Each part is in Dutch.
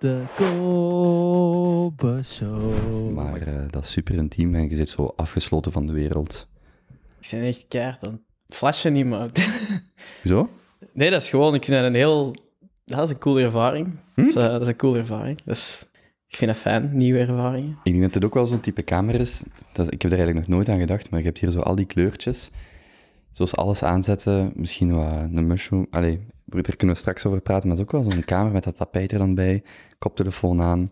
De Kopen Maar eh, dat is super intiem en je zit zo afgesloten van de wereld. Ik ben echt keihard aan flashen niet meer. zo? Nee, dat is gewoon, ik vind dat een heel... Dat is een coole ervaring. Hm? Eh, dat is een coole ervaring. Dus ik vind dat fijn, nieuwe ervaring. Ik denk dat het ook wel zo'n type camera is. Dat, ik heb er eigenlijk nog nooit aan gedacht, maar je hebt hier zo al die kleurtjes. Zoals alles aanzetten, misschien wat een mushroom... Allee, daar kunnen we straks over praten, maar het is ook wel zo'n kamer met dat tapijt er dan bij, koptelefoon aan.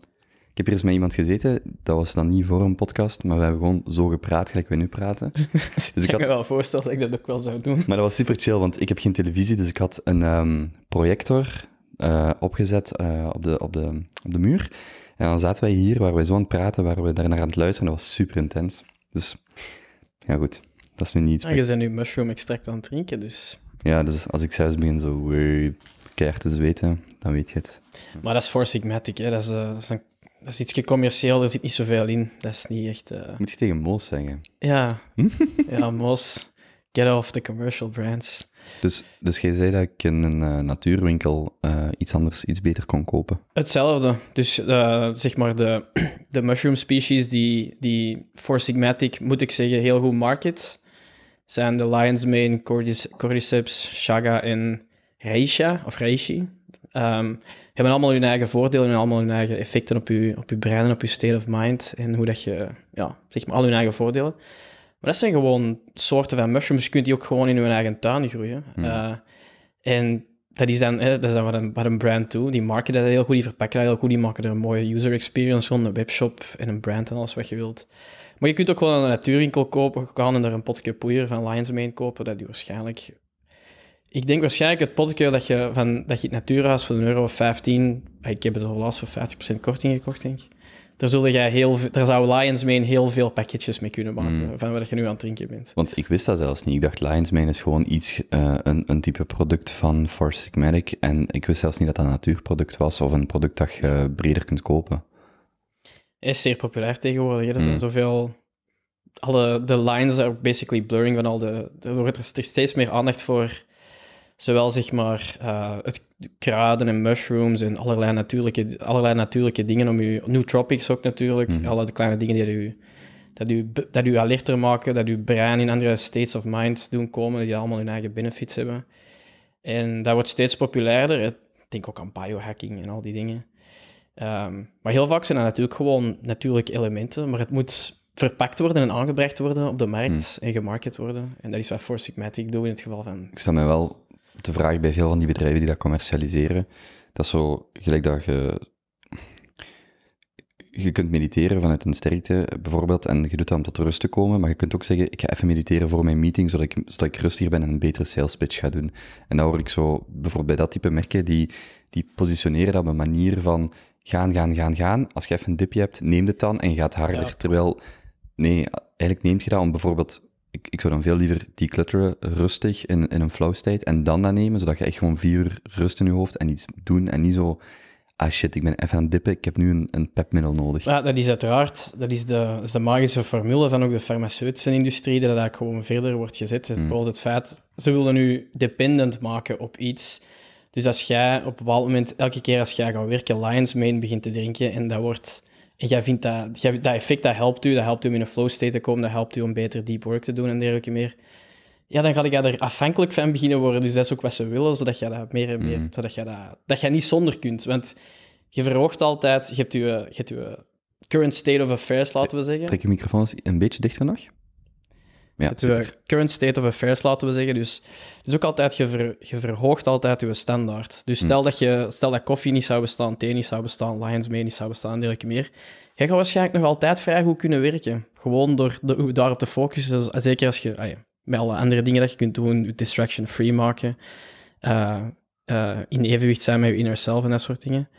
Ik heb hier eens met iemand gezeten, dat was dan niet voor een podcast, maar we hebben gewoon zo gepraat, gelijk we nu praten. Dus ik kan had... wel voorstellen dat ik dat ook wel zou doen. Maar dat was super chill, want ik heb geen televisie, dus ik had een ehm, projector eh, opgezet eh, op, de, op, de, op de muur. En dan zaten wij hier, waar wij zo aan het praten, waar we daarnaar aan het luisteren, dat was super intens. Dus, ja goed, dat is nu niet iets... je bent nu mushroom extract aan het drinken, dus... Ja, dus als ik zelfs begin zo weer keihard te dan weet je het. Maar dat is voor Sigmatic, hè? Dat, is, eh, dat, is iets commercieel, er zit niet zoveel in. Dat is niet echt... Eh, moet je tegen Moos zeggen? Ja, hm? ja Moos, get off the commercial brands. Dus, dus jij zei dat ik in een eh, natuurwinkel iets anders, iets beter kon kopen? Hetzelfde. Dus zeg maar de, de mushroom species die, die voor Sigmatic, moet ik zeggen, heel goed market zijn de Lions Mane, Cordyceps, Shaga en Reisha, of Reishi. Um, hebben allemaal hun eigen voordelen en allemaal hun eigen effecten op je, op je brein en op je state of mind. En hoe dat je, ja, zeg maar, al hun eigen voordelen. Maar dat zijn gewoon soorten van mushrooms. Je kunt die ook gewoon in hun eigen tuin groeien. Eh, en dat is dan, dat is dan wat, een, brand toe. Die maken dat heel goed, die verpakken dat heel goed. Die maken er een mooie user experience rond, een webshop en een brand en alles wat je wilt. Maar je kunt ook gewoon een natuurwinkel kopen, gaan en er een potje poeier van Lions Lionsmane kopen, dat die waarschijnlijk... Ik denk waarschijnlijk het potje dat je, van, dat je het natuurhuis voor een euro of 15... Ik heb het al last voor 50% korting gekocht, denk ik. Daar, zou jij heel, daar zou Lionsmane heel veel pakketjes mee kunnen maken, hmm. van wat je nu aan het drinken bent. Want ik wist dat zelfs niet. Ik dacht, Lionsmane is gewoon iets, eh, een, een type product van Forsigmatic. En ik wist zelfs niet dat dat een natuurproduct was, of een product dat je breder kunt kopen is zeer populair tegenwoordig. Er zijn mm. zoveel. Alle, de lines are basically blurring van al de. Er wordt er steeds meer aandacht voor. Zowel zeg maar uh, het kruiden en mushrooms en allerlei natuurlijke, allerlei natuurlijke dingen om je. Nootropics ook natuurlijk. Mm. Alle de kleine dingen die u. Dat u, dat u alerter maken, dat uw brein in andere states of mind doen komen, die allemaal hun eigen benefits hebben. En dat wordt steeds populairder. Ik denk ook aan biohacking en al die dingen. Ehm, maar heel vaak zijn dat natuurlijk gewoon natuurlijke elementen, maar het moet verpakt worden en aangebracht worden op de markt hmm. en gemarket worden. En dat is wat Force Sigmatic doet in het geval van... Ik stel mij wel te vraag bij veel van die bedrijven die dat commercialiseren. Dat zo, gelijk dat je je kunt mediteren vanuit een sterkte bijvoorbeeld en je doet dat om tot rust te komen, maar je kunt ook zeggen, ik ga even mediteren voor mijn meeting, zodat ik, zodat ik rustiger ben en een betere sales pitch ga doen. En dan hoor ik zo, bijvoorbeeld bij dat type merken, die, die positioneren dat op een manier van gaan, gaan, gaan, gaan. Als je even een dipje hebt, neem het dan en je gaat harder. Terwijl, nee, eigenlijk neem je dat om bijvoorbeeld ik, ik, zou dan veel liever declutteren, rustig, in, in een state en dan dat nemen, zodat je echt gewoon vier uur rust in je hoofd en iets doen en niet zo ah shit, ik ben even aan het dippen, ik heb nu een, een pepmiddel nodig. Ja, dat is uiteraard, dat is, de, is de magische formule van ook de farmaceutische industrie, dat dat gewoon verder wordt gezet. Dus het feit, ze willen nu dependent maken op iets. Dus als jij op een bepaald moment, elke keer als jij gaat werken, Lions Mane begint te drinken en dat wordt... En jij vindt dat, dat effect, dat helpt u, dat helpt u om in een flow state te komen, dat helpt u om beter deep work te doen en dergelijke meer ja, dan ga ik er afhankelijk van beginnen worden. Dus dat is ook wat ze willen, zodat je dat meer en meer, mm. zodat je dat, dat je niet zonder kunt. Want je verhoogt altijd, je hebt je, je, current state of affairs, laten we zeggen. Trek je microfoon een beetje dichter nog. Ja, je current state of affairs, laten we zeggen. Dus het is dus ook altijd, je, ver, je verhoogt altijd je standaard. Dus mm. stel, dat je, stel dat koffie niet zou bestaan, thee niet zou bestaan, Lions mee niet zou bestaan, dergelijke meer. Jij gaat waarschijnlijk nog altijd vrij goed kunnen werken. Gewoon door daar daarop te focussen. Zeker als je, ah ja, met alle andere dingen dat je kunt doen, distraction free maken, eh, eh, in evenwicht zijn met je inner self en dat soort dingen.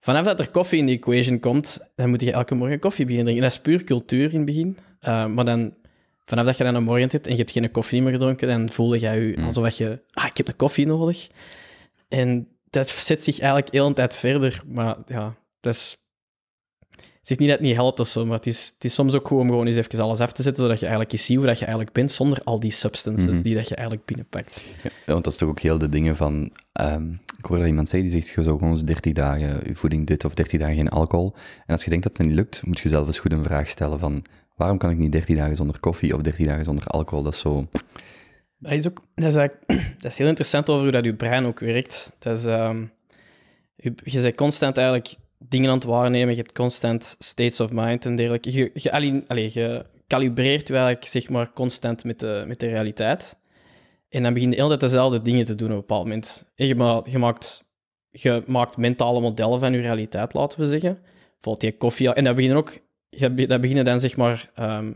Vanaf dat er koffie in de equation komt, dan moet je elke morgen koffie beginnen drinken. Dat is puur cultuur in het begin. Eh, maar dan, vanaf dat je dan een morgen hebt en je hebt geen koffie meer gedronken, dan voelde je je mm. alsof je, ah, ik heb een koffie nodig. En dat zet zich eigenlijk heel een tijd verder. Maar ja, dat is zich niet dat het niet helpt of zo, maar het is, het is soms ook goed om gewoon eens even alles af te zetten, zodat je eigenlijk eens ziet hoe dat je eigenlijk bent zonder al die substances mhm. die dat je eigenlijk binnenpakt. want dat is toch ook heel de dingen van... Ehm, ik hoor dat iemand zei, die zegt, je zou gewoon eens 30 dagen je voeding dit of 30 dagen geen alcohol. En als je denkt dat het niet lukt, moet je zelf eens goed een vraag stellen van... Waarom kan ik niet 30 dagen zonder koffie of 30 dagen zonder alcohol? Dat is zo... Dat is ook... Dat is, dat is heel interessant over hoe dat je brein ook werkt. Dat is... je, ehm, je bent constant eigenlijk dingen aan het waarnemen. Je hebt constant states of mind en dergelijke. Je, je, je eigenlijk zeg maar, constant met de, met de realiteit. En dan begin je altijd dezelfde dingen te doen op een bepaald moment. En je, maakt, je maakt mentale modellen van je realiteit, laten we zeggen. Bijvoorbeeld je koffie. En dat beginnen ook... Dat beginnen dan zeg maar ehm,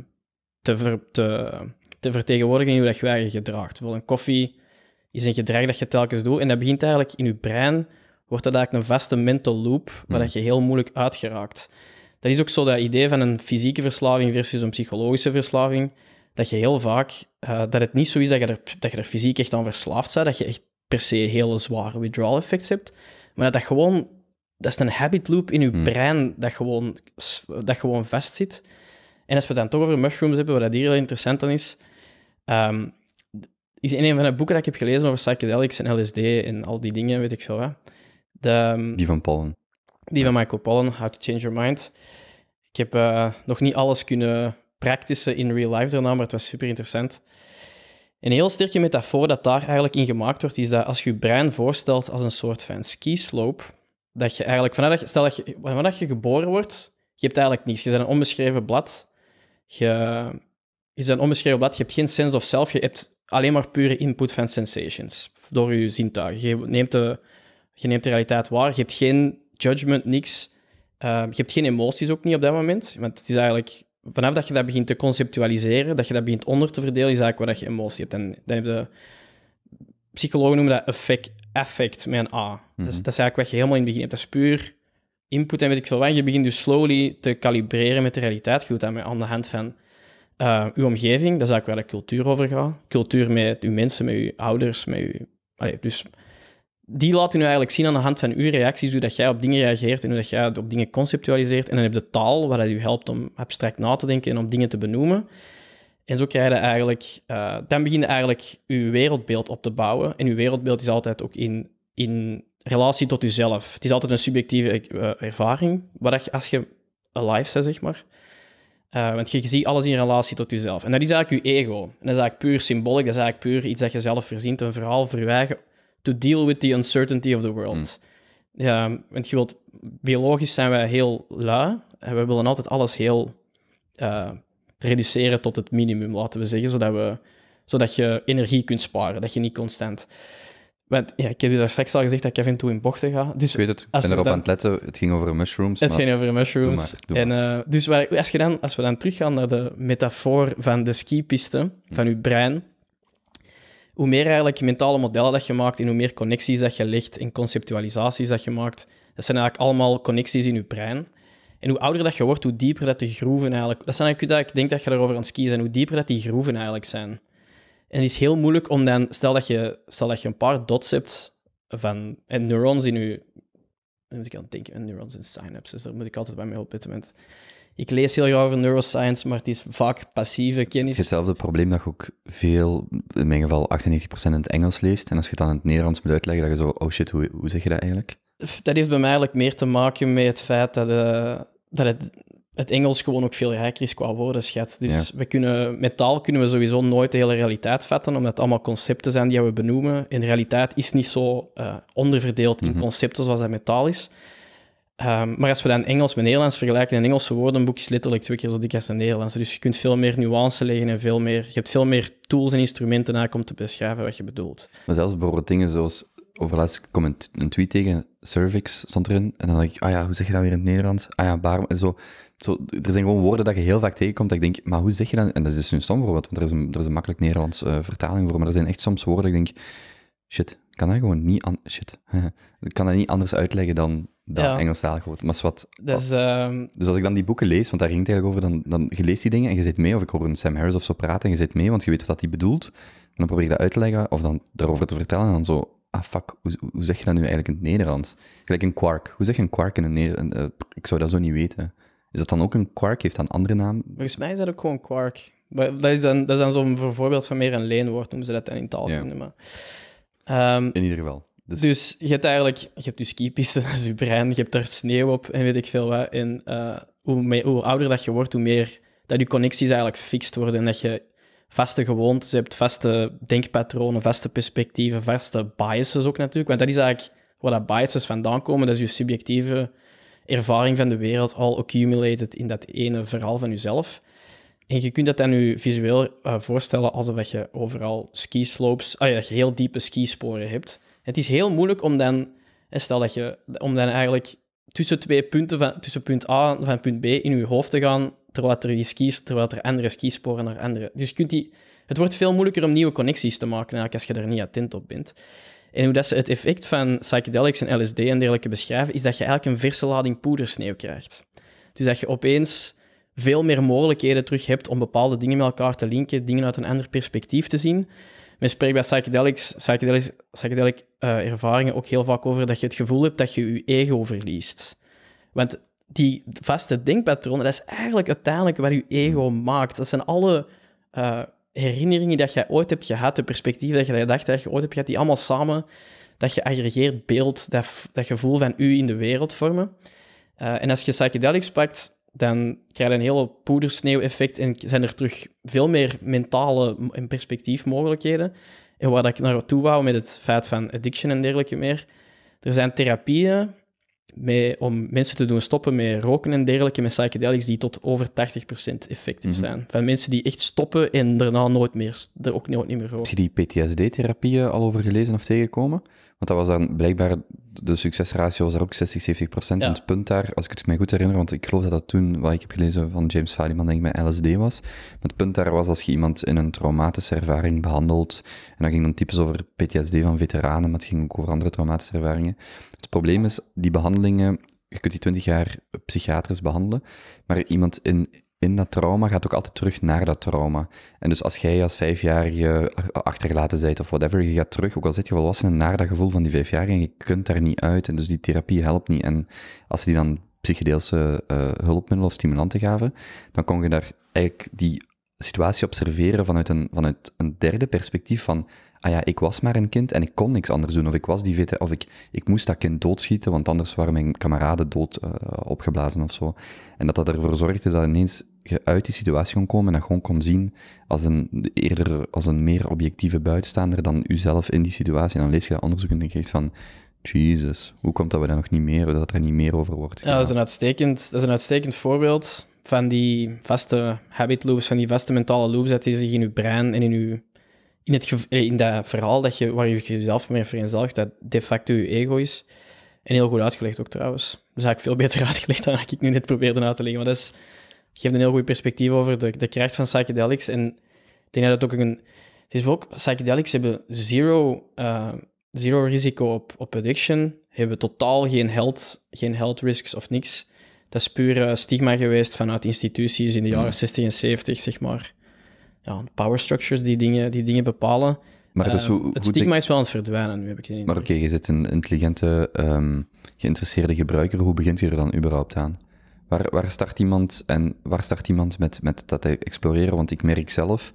te, te, te vertegenwoordigen in hoe dat je je gedraagt. Bijvoorbeeld een koffie is een gedrag dat je telkens doet. En dat begint eigenlijk in je brein wordt dat eigenlijk een vaste mental loop waar hmm. dat je heel moeilijk uitgeraakt. Dat is ook zo dat idee van een fysieke verslaving versus een psychologische verslaving, dat je heel vaak, eh, dat het niet zo is dat je, er, dat je er fysiek echt aan verslaafd bent, dat je echt per se hele zware withdrawal effects hebt, maar dat dat gewoon, dat is een habit loop in je hmm. brein dat gewoon, dat gewoon vastzit. En als we dan toch over mushrooms hebben, wat dat hier heel interessant aan is, ehm, is in een van de boeken dat ik heb gelezen over psychedelics en LSD en al die dingen, weet ik veel wat, die van Pollen. Die van Michael Pollen, How to Change Your Mind. Ik heb eh, nog niet alles kunnen practicen in real life daarna, maar het was super interessant. Een heel sterke metafoor dat daar eigenlijk in gemaakt wordt, is dat als je je brein voorstelt als een soort van slope, dat je eigenlijk vanaf dat stel dat je, vanaf dat je geboren wordt, je hebt eigenlijk niets. Je bent een onbeschreven blad. Je, je bent een onbeschreven blad. Je hebt geen sense of self. Je hebt alleen maar pure input van sensations door je zintuigen. Je neemt de je neemt de realiteit waar. Je hebt geen judgment, niks. Ehm, je hebt geen emoties ook niet op dat moment. Want het is eigenlijk vanaf dat je dat begint te conceptualiseren, dat je dat begint onder te verdelen, is eigenlijk waar dat je emotie hebt. En dan heb je, psychologen noemen dat effect, affect met een A. dat, is, mhm. eigenlijk wat je helemaal in het begin hebt. Dat is puur input en weet ik veel wat. Je begint dus slowly te kalibreren met de realiteit. Je doet dat met, aan de hand van uh, uw omgeving. Dat is eigenlijk waar de cultuur over gaat. Cultuur met uw mensen, met uw ouders, met je. dus die laten nu eigenlijk zien aan de hand van uw reacties hoe dat jij op dingen reageert en hoe dat jij op dingen conceptualiseert. En dan heb je de taal waar dat je helpt om abstract na te denken en om dingen te benoemen. En zo krijg je eigenlijk, eh, dan begin je eigenlijk je wereldbeeld op te bouwen. En je wereldbeeld is altijd ook in, in relatie tot jezelf. Het is altijd een subjectieve eh, ervaring, wat als je alive bent, zeg maar. Eh, want je ziet alles in relatie tot jezelf. En dat is eigenlijk je ego. En dat is eigenlijk puur symbolisch, dat is eigenlijk puur iets dat je zelf verzint, een verhaal verwijgen to deal with the uncertainty of the world. Hmm. Ja, want je wilt, biologisch zijn wij heel lui en we willen altijd alles heel eh, reduceren tot het minimum, laten we zeggen, zodat, we, zodat je energie kunt sparen, dat je niet constant. Want, ja, ik heb je daar straks al gezegd dat ik af toe in bochten ga. Dus, ik weet het, ik ben erop aan het letten. Het ging over mushrooms. Het ging over mushrooms. En, eh, dus waar, als, je dan, als we dan teruggaan naar de metafoor van de skipiste, van hmm. uw brein, hoe meer eigenlijk mentale modellen dat je maakt en hoe meer connecties dat je legt en conceptualisaties dat je maakt, dat zijn eigenlijk allemaal connecties in je brein. En hoe ouder dat je wordt, hoe dieper dat de groeven eigenlijk... Dat zijn eigenlijk dat ik denk dat je daarover aan het skiën bent, hoe dieper dat die groeven eigenlijk zijn. En het is heel moeilijk om dan... Stel dat je, stel dat je een paar dots hebt van en neurons in je... Dan moet ik aan het denken, neurons en synapses, daar moet ik altijd bij mee moment ik lees heel graag over neuroscience, maar het is vaak passieve kennis. Het hetzelfde probleem dat je ook veel, in mijn geval 98% in het Engels leest. En als je het dan in het Nederlands moet uitleggen, dat je zo, oh shit, hoe, zeg je dat eigenlijk? Dat heeft bij mij eigenlijk meer te maken met het feit dat, eh, dat het, het, Engels gewoon ook veel rijker is qua woordenschat. Dus we kunnen, met taal kunnen we sowieso nooit de hele realiteit vatten, omdat het allemaal concepten zijn die we benoemen. En de realiteit is niet zo eh, onderverdeeld in mhm. concepten zoals dat metaal is. Ehm, maar als we dan Engels met Nederlands vergelijken, in Engelse woordenboekjes letterlijk twee keer zo dik als een Nederlands. Dus je kunt veel meer nuance leggen en veel meer, je hebt veel meer tools en instrumenten naar om te beschrijven wat je bedoelt. Maar zelfs bijvoorbeeld dingen zoals, overlaatst kwam een, een tweet tegen, cervix stond erin, en dan dacht ik, ah ja, hoe zeg je dat weer in het Nederlands? Ah ja, baar, zo, zo, er zijn gewoon woorden dat je heel vaak tegenkomt, dat ik denk, maar hoe zeg je dat? En dat is dus een stom voorbeeld, want er is een, er is een makkelijk Nederlands eh, vertaling voor, maar er zijn echt soms woorden dat ik denk, shit, kan dat gewoon niet, shit, kan dat niet anders uitleggen dan dat ja. Engelstalig Maar wat. Dus, oh. ehm, dus als ik dan die boeken lees, want daar ging het eigenlijk over, dan, dan je leest die dingen en je zit mee, of ik hoor een Sam Harris of zo praten en je zit mee, want je weet wat hij bedoelt. En dan probeer je dat uit te leggen, of dan daarover te vertellen en dan zo, ah fuck, hoe, hoe zeg je dat nu eigenlijk in het Nederlands? Gelijk een quark. Hoe zeg je een quark in het Nederlands? Eh, ik zou dat zo niet weten. Is dat dan ook een quark? Heeft dat een andere naam? Volgens mij is dat ook gewoon quark. Dat is dan, dat dan zo'n voorbeeld van meer een leenwoord, noemen ze dat dan in taal. Ja. Ehm, in ieder geval. Dus-, dus je hebt eigenlijk, je hebt dus skipisten als je brein, je hebt daar sneeuw op en weet ik veel wat. En eh, hoe, mee, ouder dat je wordt, hoe meer dat je connecties eigenlijk fixt worden en dat je vaste gewoontes hebt, vaste denkpatronen, vaste perspectieven, vaste biases ook natuurlijk. Want dat is eigenlijk waar dat biases vandaan komen, dat is je subjectieve ervaring van de wereld al accumulated in dat ene verhaal van jezelf. En je kunt dat dan nu visueel eh, voorstellen alsof dat je overal skislopes, ah, ja, dat je heel diepe skisporen hebt. Het is heel moeilijk om dan, stel dat je, om dan eigenlijk tussen twee punten, van, tussen punt A en punt B in je hoofd te gaan, terwijl er die skis, terwijl er andere skisporen naar andere. Dus kunt die, het wordt veel moeilijker om nieuwe connecties te maken als je er niet attent op bent. En hoe dat ze het effect van psychedelics en LSD en dergelijke beschrijven, is dat je eigenlijk een verse lading poedersneeuw krijgt. Dus dat je opeens veel meer mogelijkheden terug hebt om bepaalde dingen met elkaar te linken, dingen uit een ander perspectief te zien men spreekt bij psychedelics, psychedelic, psychedelic eh, ervaringen ook heel vaak over dat je het gevoel hebt dat je je ego verliest. Want die vaste denkpatronen, dat is eigenlijk uiteindelijk wat je ego hmm. maakt. Dat zijn alle uh, herinneringen dat jij ooit hebt gehad, de perspectieven dat je dacht dat je ooit hebt gehad, die allemaal samen, dat je beeld, dat, dat gevoel van u in de wereld vormen. Eh, en als je psychedelics pakt, dan krijg je een hele poedersneeuw-effect en zijn er terug veel meer mentale en mogelijkheden En waar ik naartoe wou met het feit van addiction en dergelijke meer, er zijn therapieën om mensen te doen stoppen met roken en dergelijke met psychedelics die tot over 80% effectief mhm. zijn. Van mensen die echt stoppen en daarna nooit meer, er ook nooit meer roken. Heb je die PTSD-therapieën al over gelezen of tegenkomen? Want dat was dan blijkbaar, de succesratio was daar ook 60, 70 procent. En het punt daar, als ik het mij goed herinner, want ik geloof dat dat toen, wat ik heb gelezen van James Fadiman, denk ik bij LSD was. Maar het punt daar was als je iemand in een traumatische ervaring behandelt. En dan ging dan typisch over PTSD van veteranen, maar het ging ook over andere traumatische ervaringen. Het probleem is, die behandelingen, je kunt die 20 jaar psychiatrisch behandelen, maar iemand in in dat trauma gaat ook altijd terug naar dat trauma. En dus als jij als vijfjarige achtergelaten bent of whatever, je gaat terug, ook al zit je volwassenen, naar dat gevoel van die vijfjarige en je kunt daar niet uit. En dus die therapie helpt niet. En als ze die dan psychedeelse eh, hulpmiddelen of stimulanten gaven, dan kon je daar eigenlijk die situatie observeren vanuit een, vanuit een derde perspectief van, ah ja, ik was maar een kind en ik kon niks anders doen, of ik was die vete, of ik, ik moest dat kind doodschieten, want anders waren mijn kameraden dood eh, opgeblazen of zo. En dat dat ervoor zorgde dat ineens je uit die situatie kon komen en dat gewoon kon zien als een, eerder als een meer objectieve buitenstaander dan uzelf in die situatie. En dan lees je dat onderzoek en denk je van, Jesus, hoe komt dat we daar nog niet meer, dat er niet meer over wordt? Gedaan? Ja, dat is, een uitstekend, dat is een uitstekend voorbeeld van die vaste habit loops, van die vaste mentale loops, dat die zich in je brein en in, je, in, het, eh, in dat verhaal dat je, waar je jezelf mee vereenzelvigt, dat de facto je ego is. En heel goed uitgelegd ook trouwens. Dat is eigenlijk veel beter uitgelegd dan ik nu net probeerde uit te leggen. Maar dat is, geeft een heel goed perspectief over de, de kracht van psychedelics. En ik denk dat het ook een... Het is ook, psychedelics hebben zero, eh, zero risico op, op addiction, hebben totaal geen health, geen health risks of niks dat is puur eh, stigma geweest vanuit instituties in de mm. jaren 60 en 70, zeg maar. Ja, power structures die dingen, die dingen bepalen. Maar dus eh, hoe, het stigma is wel aan het verdwijnen, nu heb ik geen idee. Maar oké, je zit een intelligente, ehm, geïnteresseerde gebruiker. Hoe begint je er dan überhaupt aan? Waar, waar start iemand en waar start iemand met, met dat exploreren? Want ik merk zelf,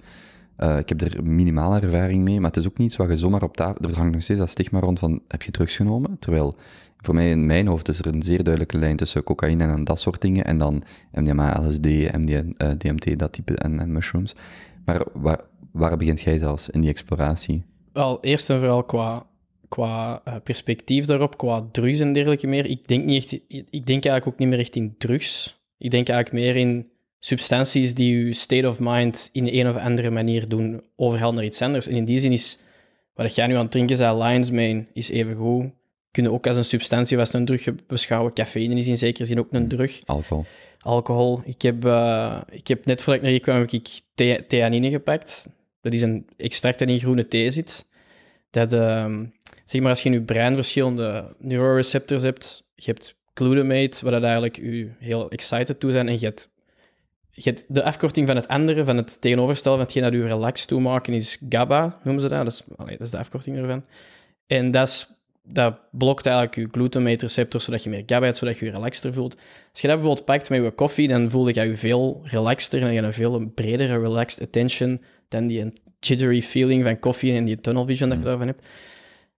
eh, ik heb er minimale ervaring mee, maar het is ook niet wat je zomaar op tafel... Er hangt nog steeds dat stigma rond van, heb je drugs genomen? Terwijl voor mij in mijn hoofd is er een zeer duidelijke lijn tussen cocaïne en dat soort dingen. En dan MDMA, LSD, MDMA, DMT, eh, dat type en, en mushrooms. Maar waar, waar begint jij zelfs in die exploratie? Wel, eerst en vooral qua, qua eh, perspectief daarop, qua drugs en dergelijke meer. Ik denk, niet echt, ik denk eigenlijk ook niet meer echt in drugs. Ik denk eigenlijk meer in substanties die je state of mind in een of andere manier doen overal naar iets anders. En in die zin is wat jij nu aan het drinken zijn Lion's Mane, is even goed kunnen ook als een substantie was een drug beschouwen. Cafeïne is in zekere zin ook een mm. drug. Alcohol. Alcohol. Ik heb, eh, ik heb net voordat ik naar hier kwam, ik theanine gepakt. Dat is een extract dat in groene thee zit. Dat, ehm, zeg maar, als je in je brein verschillende neuroreceptors hebt, je hebt glutamate, wat dat eigenlijk je heel excited toe zijn, en je hebt, je hebt de afkorting van het andere, van het tegenoverstel, van hetgeen dat je relaxed toe maken, is GABA, noemen ze dat. Dat is, dat is de afkorting ervan. En dat is dat blokt eigenlijk je glutamate-receptor, zodat je meer GABA hebt, zodat je je relaxter voelt. Als je dat bijvoorbeeld pakt met je koffie, dan voel je je veel relaxter en je hebt een veel bredere relaxed attention dan die jittery feeling van koffie en die tunnel vision dat je mm. daarvan hebt.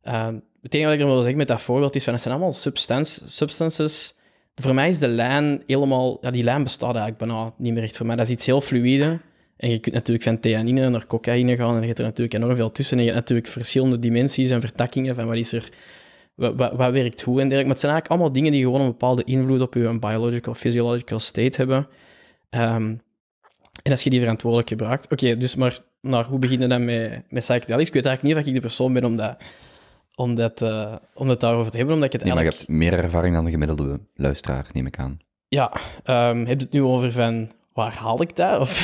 Ehm, het enige wat ik er wil zeggen met dat voorbeeld is van, het zijn allemaal substances, substances. Voor mij is de lijn helemaal... Ja, die lijn bestaat eigenlijk bijna niet meer echt voor mij. Dat is iets heel fluïde. En je kunt natuurlijk van theanine naar cocaïne gaan en je hebt er natuurlijk enorm veel tussen. En je hebt natuurlijk verschillende dimensies en vertakkingen van wat is er wat, wat, werkt hoe en dergelijke. Maar het zijn eigenlijk allemaal dingen die gewoon een bepaalde invloed op je biological, physiological state hebben. Ehm, en als je die verantwoordelijk gebruikt. Oké, dus maar nou, hoe beginnen dan met, met psychedelics? Ik weet eigenlijk niet of ik de persoon ben om dat, om dat, eh, om dat daarover te hebben. Omdat ik het maar je hebt meer ervaring dan de gemiddelde luisteraar, neem ik aan. Ja, ehm, heb je het nu over van waar haal ik dat? Of...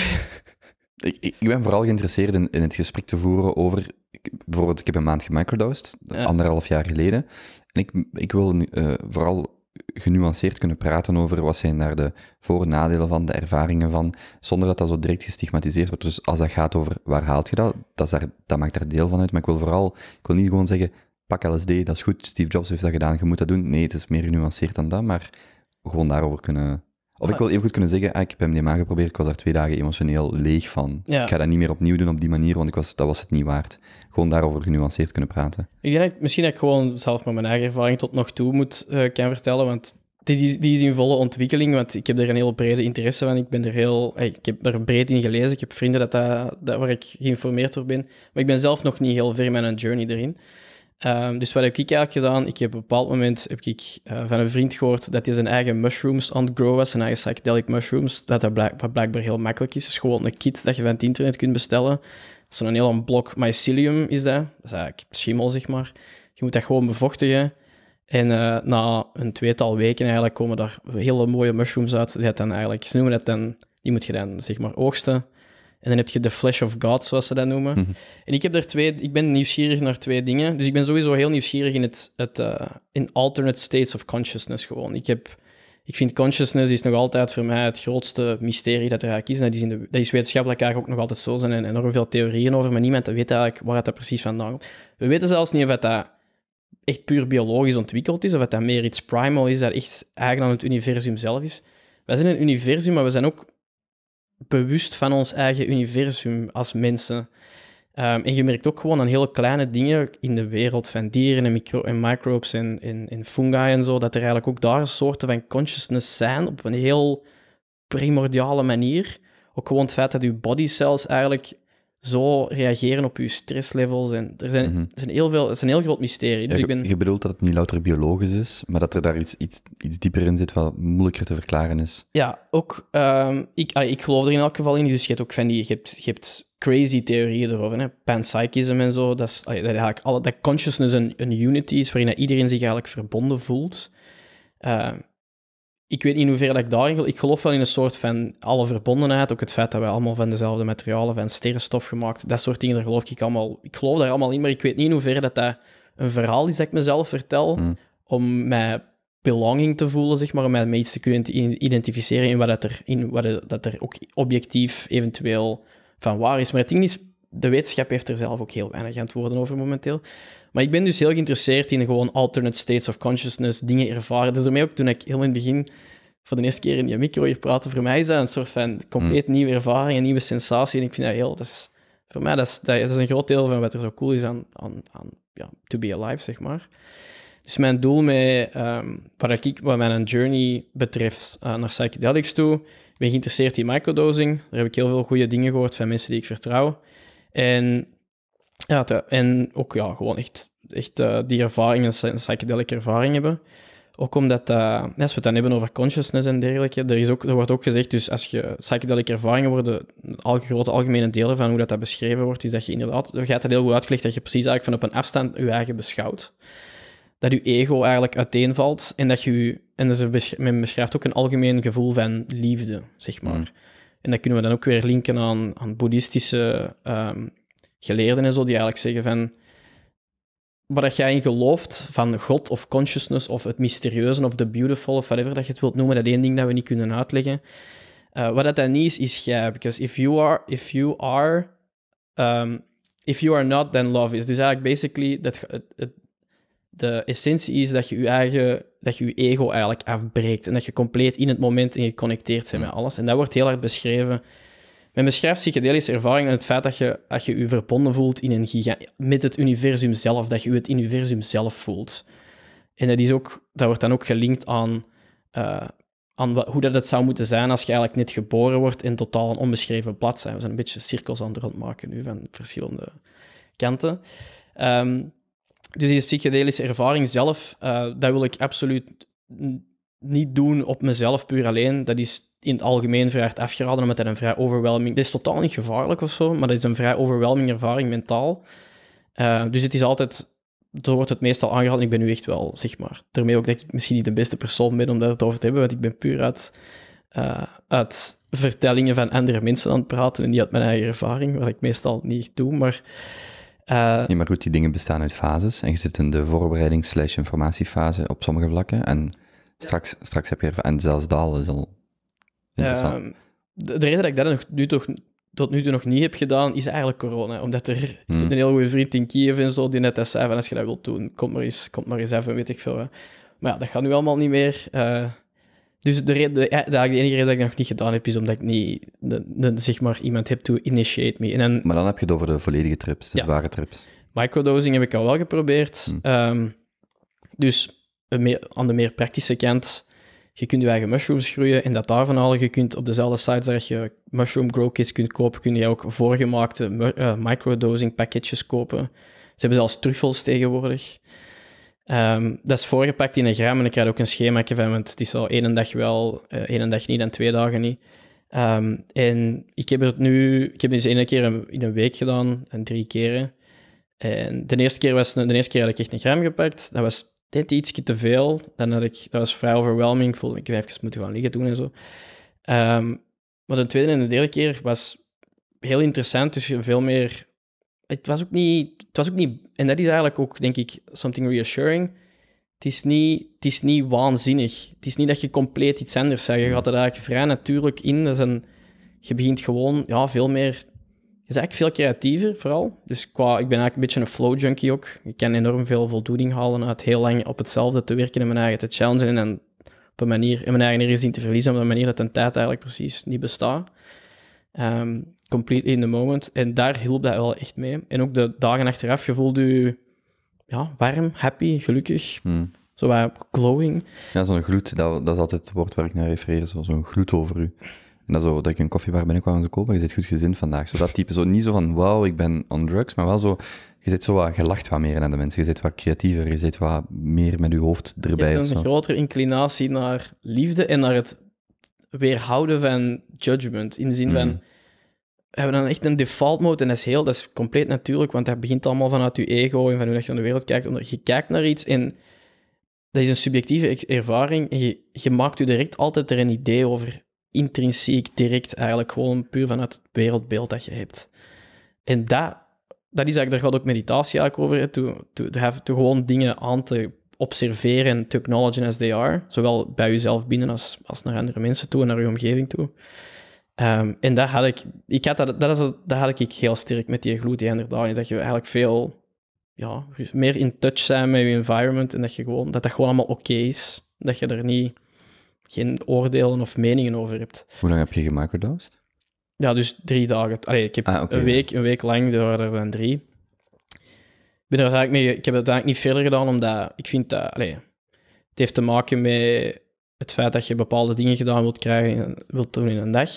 Ik, ik, ben vooral geïnteresseerd in, in, het gesprek te voeren over... bijvoorbeeld, ik heb een maand gemicrodosed, anderhalf jaar geleden. En ik, ik wil eh, vooral genuanceerd kunnen praten over wat zijn daar de voor- en nadelen van, de ervaringen van, zonder dat dat zo direct gestigmatiseerd wordt. Dus als dat gaat over waar haalt je dat, dat, daar, dat maakt daar deel van uit. Maar ik wil vooral, ik wil niet gewoon zeggen, pak LSD, dat is goed, Steve Jobs heeft dat gedaan, je moet dat doen. Nee, het is meer genuanceerd dan dat, maar gewoon daarover kunnen of ik wil even goed kunnen zeggen, ah, ik heb MDMA geprobeerd, ik was daar twee dagen emotioneel leeg van. Ik ga dat niet meer opnieuw doen op die manier, want ik was, dat was het niet waard. Gewoon daarover genuanceerd kunnen praten. Ik denk misschien dat ik gewoon zelf met mijn eigen ervaring tot nog toe moet uh, eh, kan vertellen, want die is, die is in volle ontwikkeling, want ik heb er een heel brede interesse van. Ik, ben er heel, ik heb er breed in gelezen. Ik heb vrienden dat, dat, dat waar ik geïnformeerd door ben. Maar ik ben zelf nog niet heel ver in mijn journey erin. Ehm, dus wat heb ik eigenlijk gedaan? Ik heb op een bepaald moment heb ik, eh, van een vriend gehoord dat hij zijn eigen mushrooms aan het grow was, zijn eigen psychedelic mushrooms, dat dat blijk, blijkbaar heel makkelijk is. Het is gewoon een kit dat je van het internet kunt bestellen. Zo'n heel een blok mycelium is dat. Dat is eigenlijk schimmel, zeg maar. Je moet dat gewoon bevochtigen. En eh, na een tweetal weken eigenlijk komen daar hele mooie mushrooms uit. Die, dan eigenlijk, ze noemen dat dan, die moet je dan zeg maar oogsten. En dan heb je de flesh of God, zoals ze dat noemen. Mhm. En ik, heb daar twee, ik ben nieuwsgierig naar twee dingen. Dus ik ben sowieso heel nieuwsgierig in, het, het, eh, in alternate states of consciousness gewoon. Ik, heb, ik vind consciousness is nog altijd voor mij het grootste mysterie dat er eigenlijk is. En dat is, in de, dat is wetenschappelijk eigenlijk ook nog altijd zo. Er zijn en enorm veel theorieën over, maar niemand weet eigenlijk waar dat precies vandaan komt. We weten zelfs niet of dat echt puur biologisch ontwikkeld is, of dat dat meer iets primal is, dat echt eigenlijk aan het universum zelf is. Wij zijn een universum, maar we zijn ook bewust van ons eigen universum als mensen. Ehm, en je merkt ook gewoon aan hele kleine dingen in de wereld van dieren en, micro en microbes en, en, en fungi en zo, dat er eigenlijk ook daar soorten van consciousness zijn op een heel primordiale manier. Ook gewoon het feit dat je cells eigenlijk zo reageren op je stresslevels. En er zijn, mm zijn heel veel, het is een heel groot mysterie. Dus ik ben... Je bedoelt dat het niet louter biologisch is, maar dat er daar iets, iets, iets dieper in zit wat moeilijker te verklaren is. Ja, ook, ehm, ik, ik geloof er in elk geval in. Dus je hebt ook van die, je hebt, je hebt crazy theorieën erover. Hè? Panpsychism en zo. Dat, is, eigenlijk alle, dat consciousness een, een unity is waarin iedereen zich eigenlijk verbonden voelt. Uh, ik weet niet in hoeverre dat ik daarin geloof. Ik geloof wel in een soort van alle verbondenheid. Ook het feit dat wij allemaal van dezelfde materialen, van sterrenstof gemaakt, dat soort dingen, daar geloof ik allemaal. Ik geloof daar allemaal in, maar ik weet niet in hoeverre dat dat een verhaal is dat ik mezelf vertel hmm. om mij belonging te voelen, zeg maar, om mij met iets te kunnen identificeren in wat, dat er, in wat dat er ook objectief eventueel van waar is. Maar het ding is, de wetenschap heeft er zelf ook heel weinig antwoorden over momenteel. Maar ik ben dus heel geïnteresseerd in gewoon alternate states of consciousness, dingen ervaren. Dus daarmee ook toen ik heel in het begin voor de eerste keer in je micro praten voor mij is dat een soort van compleet hm. nieuwe ervaring, een nieuwe sensatie. En ik vind dat heel, dat is, voor mij dat is, dat is een groot deel van wat er zo cool is aan, aan, aan ja, to be alive, zeg maar. Dus mijn doel met, um, wat, ik, wat mijn journey betreft eh, naar psychedelics toe, ik ben geïnteresseerd in microdosing. Daar heb ik heel veel goede dingen gehoord van mensen die ik vertrouw. En ja, eh, en ook ja, gewoon echt, echt eh, die ervaringen, psychedelic ervaring hebben. Ook omdat, eh, als we het dan hebben over consciousness en dergelijke, er, is ook, er wordt ook gezegd, dus als je psychedelic ervaringen worden, al grote algemene delen van hoe dat, dat beschreven wordt, is dat je inderdaad, je gaat het heel goed uitgelegd, dat je precies eigenlijk van op een afstand je eigen beschouwt. Dat je ego eigenlijk uiteenvalt en dat je, en ze besch men beschrijft ook een algemeen gevoel van liefde, zeg maar. Mm. En dat kunnen we dan ook weer linken aan, aan boeddhistische ehm, geleerden en zo, die eigenlijk zeggen van waar jij in gelooft, van God of consciousness of het mysterieuze of the beautiful of whatever dat je het wilt noemen, dat één ding dat we niet kunnen uitleggen. Eh, wat dat dan niet is, is jij. Because if you are, if you are, ehm, if you are not, then love is. Dus eigenlijk basically, dat, het, het, de essentie is dat je je eigen, dat je je ego eigenlijk afbreekt en dat je compleet in het moment en geconnecteerd bent met mm. alles. En dat wordt heel hard beschreven men beschrijft psychedelische ervaring en het feit dat je, dat je je verbonden voelt in een giga met het universum zelf, dat je het universum zelf voelt. En dat, is ook, dat wordt dan ook gelinkt aan, eh, aan hoe dat het zou moeten zijn als je eigenlijk net geboren wordt in totaal een onbeschreven blad We zijn een beetje cirkels aan het rondmaken nu van verschillende kanten. Ehm, dus die psychedelische ervaring zelf, eh, dat wil ik absoluut niet doen op mezelf puur alleen. Dat is in het algemeen vrij hard afgeraden, omdat dat een vrij overwhelming... Dit is totaal niet gevaarlijk of zo, maar dat is een vrij overwhelming ervaring mentaal. Eh, dus het is altijd... Zo wordt het meestal aangeraden. Ik ben nu echt wel, zeg maar... Daarmee ook dat ik misschien niet de beste persoon ben om daar het over te hebben, want ik ben puur uit, eh, uit vertellingen van andere mensen aan het praten en niet uit mijn eigen ervaring, wat ik meestal niet doe, maar... Eh, nee, maar goed, die dingen bestaan uit fases. En je zit in de voorbereidings- informatiefase op sommige vlakken. En Straks, straks heb je er, en zelfs dalen is al interessant. Ehm, de, reden dat ik dat nog, nu toch, tot nu toe nog niet heb gedaan, is eigenlijk corona. Omdat er hmm. een heel goede vriend in Kiev en zo, die net dat zei van als je dat wilt doen, kom maar eens, kom maar eens even, weet ik veel. Hè. Maar ja, dat gaat nu allemaal niet meer. Eh. dus de, reden, de, de, enige reden dat ik dat nog niet gedaan heb, is omdat ik niet zeg maar, iemand heb to initiate me. En dan, maar dan heb je het over de volledige trips, de ja. zware trips. Microdosing heb ik al wel geprobeerd. Hmm. Ehm, dus aan de meer praktische kant, je kunt je eigen mushrooms groeien en dat daarvan halen. Je kunt op dezelfde site waar je mushroom grow kits kunt kopen, kun je ook voorgemaakte uh, microdosing pakketjes kopen. Ze hebben zelfs truffels tegenwoordig. Ehm, dat is voorgepakt in een gram en ik krijg ook een schema van, want het is al één dag wel, uh, één dag niet en twee dagen niet. Ehm, en ik heb het nu, ik heb het dus één keer in een week gedaan en drie keren. En de eerste keer, was, de eerste keer had ik echt een gram gepakt. Dat was deed te veel. Dan had ik, dat was vrij overwhelming. Ik voelde ik even moeten gaan liggen doen en zo. Um, maar de tweede en de derde keer was heel interessant. Dus veel meer. Het was ook niet. Het was ook niet en dat is eigenlijk ook, denk ik, something reassuring. Het is, niet, het is niet waanzinnig. Het is niet dat je compleet iets anders zegt. Je gaat er eigenlijk vrij natuurlijk in. Dat is een, je begint gewoon ja, veel meer is eigenlijk veel creatiever vooral. Dus qua, ik ben eigenlijk een beetje een flow junkie ook. Ik kan enorm veel voldoening halen uit heel lang op hetzelfde te werken en mijn eigen te challengen en op een manier, in mijn eigen energie te verliezen op een manier dat een tijd eigenlijk precies niet bestaat. Ehm, Complete in the moment. En daar hielp dat wel echt mee. En ook de dagen achteraf, je voelde je ja, warm, happy, gelukkig. Hmm. zo Zo glowing. Ja, zo'n gloed, dat, dat is altijd het woord waar ik naar refereer, zo'n gloed over u. En dat, zo, dat ik een koffiebar binnenkwam en zo, koop, je zit goed gezin vandaag. Zo dat type, zo niet zo van, wauw, ik ben on drugs, maar wel zo, je zit zo wat, je wat meer naar de mensen, je zit wat creatiever, je zit wat meer met je hoofd erbij. Je hebt een grotere inclinatie naar liefde en naar het weerhouden van judgment, in de zin van mhm. we hebben dan echt een default mode en dat is heel, dat is compleet natuurlijk, want dat begint allemaal vanuit je ego en van hoe je naar de wereld kijkt. je kijkt naar iets en dat is een subjectieve ervaring en je, je maakt je direct altijd er een idee over intrinsiek direct eigenlijk gewoon puur vanuit het wereldbeeld dat je hebt. En dat, dat is eigenlijk, daar gaat ook meditatie eigenlijk over, te gewoon dingen aan te observeren en te acknowledgen as they are, zowel bij jezelf binnen als, als naar andere mensen toe en naar je omgeving toe. Ehm, en dat had ik, ik had dat, dat, is, dat had ik heel sterk met die gloed die inderdaad is dat je eigenlijk veel ja, meer in touch bent met je environment en dat je gewoon, dat, dat gewoon allemaal oké is. Dat je er niet geen oordelen of meningen over hebt. Hoe lang heb je gemicrodosed? Ja, dus drie dagen. Allee, ik heb ah, een, week, een week lang, er waren er dan drie. Ik, ben er eigenlijk mee, ik heb het eigenlijk niet verder gedaan, omdat ik vind dat... Allee, het heeft te maken met het feit dat je bepaalde dingen gedaan wilt krijgen, wilt doen in een dag.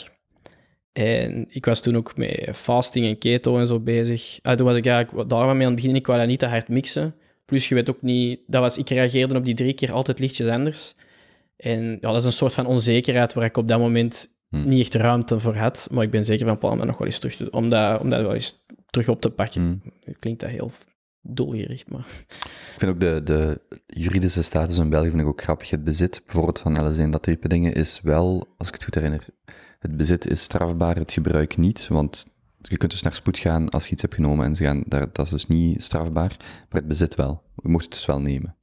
En ik was toen ook met fasting en keto en zo bezig. Allee, ah, toen was ik eigenlijk daar mee aan het begin. Ik wou dat niet te hard mixen. Plus, je weet ook niet... Dat was, ik reageerde op die drie keer altijd lichtjes anders. En ja, dat is een soort van onzekerheid waar ik op dat moment hmm. niet echt ruimte voor had. Maar ik ben zeker van plan om dat nog wel eens terug te, om dat, om wel eens terug op te pakken. Hmm. Klinkt dat heel doelgericht, maar... Ik vind ook de, de juridische status in België vind ik ook grappig. Het bezit, bijvoorbeeld van LSD dat type dingen, is wel, als ik het goed herinner, het bezit is strafbaar, het gebruik niet, want je kunt dus naar spoed gaan als je iets hebt genomen en ze gaan, daar, dat is dus niet strafbaar, maar het bezit wel. Je mocht het dus wel nemen.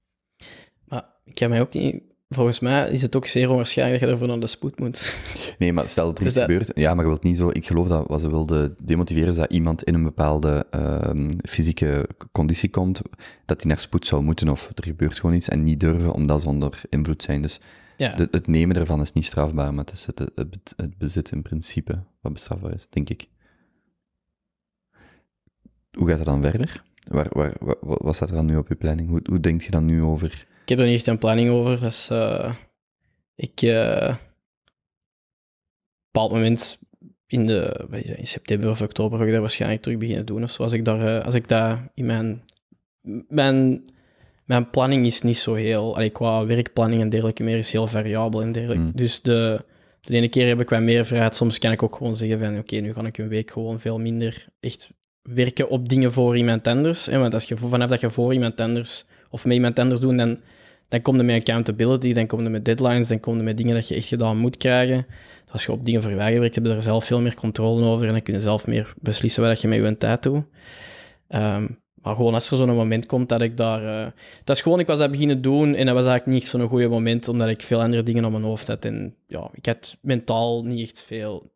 Maar ik heb mij ook niet Volgens mij is het ook zeer onwaarschijnlijk dat je ervoor naar de spoed moet. Nee, maar stel dat er dus iets gebeurt. Ja, maar je wilt niet zo. Ik geloof dat wat ze wilden demotiveren is dat iemand in een bepaalde ehm, fysieke conditie komt, dat hij naar spoed zou moeten of er gebeurt gewoon iets en niet durven omdat ze onder invloed zijn. Dus ja. het nemen ervan is niet strafbaar, maar het is het, bezit in principe wat bestrafbaar is, denk ik. Hoe gaat het dan verder? Waar, waar, wat staat er dan nu op je planning? Hoe, hoe denk je dan nu over ik heb er niet echt een planning over. Dat is, eh, ik eh, op een bepaald moment in, de, in september of oktober ga ik dat waarschijnlijk terug beginnen doen. Of zo. Als ik daar, eh, als ik daar in mijn, mijn, mijn planning is niet zo heel, allee, qua werkplanning en dergelijke meer is heel variabel en dergelijke. Hmm. Dus de, de ene keer heb ik wat meer vrijheid. Soms kan ik ook gewoon zeggen van oké, nu ga ik een week gewoon veel minder echt werken op dingen voor iemand anders. En want als je, vanaf dat je voor iemand anders of met iemand anders doen, dan, dan je er met accountability, dan komen er met deadlines, dan komen er met dingen dat je echt gedaan moet krijgen. Dus als je op dingen verwijgen werkt, heb je er zelf veel meer controle over en dan kun je zelf meer beslissen wat je met je tijd doet. Ehm, maar gewoon als er zo'n moment komt dat ik daar... Uh, dat is gewoon, ik was dat beginnen doen en dat was eigenlijk niet zo'n goede moment, omdat ik veel andere dingen op mijn hoofd had. En ja, ik had mentaal niet echt veel